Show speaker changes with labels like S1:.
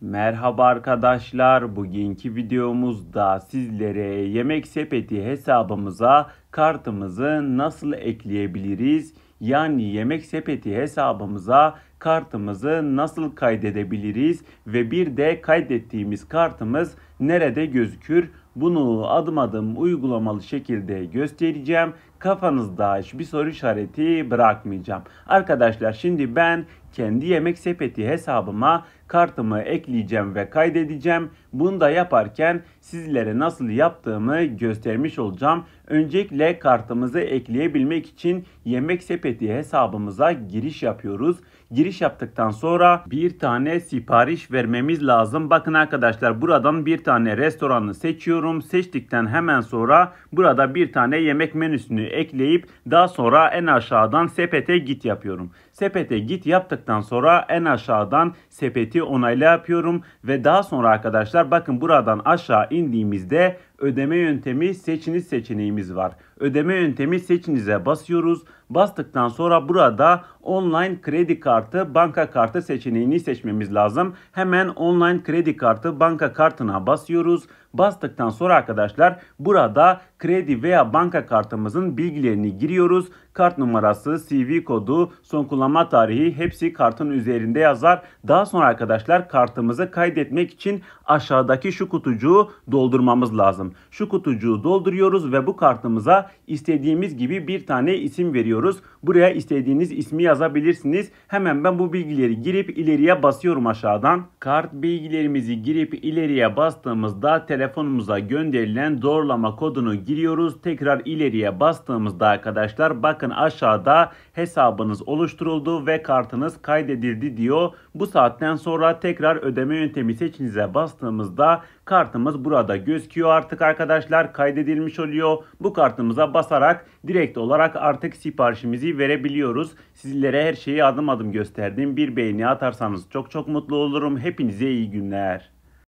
S1: Merhaba arkadaşlar. Bugünkü videomuzda sizlere yemek sepeti hesabımıza kartımızı nasıl ekleyebiliriz? Yani yemek sepeti hesabımıza kartımızı nasıl kaydedebiliriz ve bir de kaydettiğimiz kartımız nerede gözükür? Bunu adım adım uygulamalı şekilde göstereceğim. Kafanızda hiçbir soru işareti bırakmayacağım. Arkadaşlar şimdi ben kendi yemek sepeti hesabıma kartımı ekleyeceğim ve kaydedeceğim. Bunu da yaparken sizlere nasıl yaptığımı göstermiş olacağım. Öncelikle kartımızı ekleyebilmek için yemek sepeti hesabımıza giriş yapıyoruz. Giriş yaptıktan sonra bir tane sipariş vermemiz lazım. Bakın arkadaşlar buradan bir tane restoranı seçiyorum. Seçtikten hemen sonra burada bir tane yemek menüsünü ekleyip daha sonra en aşağıdan sepete git yapıyorum. Sepete git yaptıktan sonra en aşağıdan sepeti hareketi onayla yapıyorum ve daha sonra arkadaşlar bakın buradan aşağı indiğimizde ödeme yöntemi seçiniz seçeneğimiz var. Ödeme yöntemi seçinize basıyoruz. Bastıktan sonra burada online kredi kartı, banka kartı seçeneğini seçmemiz lazım. Hemen online kredi kartı, banka kartına basıyoruz. Bastıktan sonra arkadaşlar burada kredi veya banka kartımızın bilgilerini giriyoruz. Kart numarası, CV kodu, son kullanma tarihi hepsi kartın üzerinde yazar. Daha sonra arkadaşlar kartımızı kaydetmek için aşağıdaki şu kutucuğu doldurmamız lazım. Şu kutucuğu dolduruyoruz ve bu kartımıza Burada istediğimiz gibi bir tane isim veriyoruz. Buraya istediğiniz ismi yazabilirsiniz. Hemen ben bu bilgileri girip ileriye basıyorum aşağıdan. Kart bilgilerimizi girip ileriye bastığımızda telefonumuza gönderilen doğrulama kodunu giriyoruz. Tekrar ileriye bastığımızda arkadaşlar bakın aşağıda hesabınız oluşturuldu ve kartınız kaydedildi diyor. Bu saatten sonra tekrar ödeme yöntemi seçinize bastığımızda kartımız burada gözüküyor artık arkadaşlar kaydedilmiş oluyor. Bu kartımız butonumuza basarak direkt olarak artık siparişimizi verebiliyoruz. Sizlere her şeyi adım adım gösterdim. Bir beğeni atarsanız çok çok mutlu olurum. Hepinize iyi günler.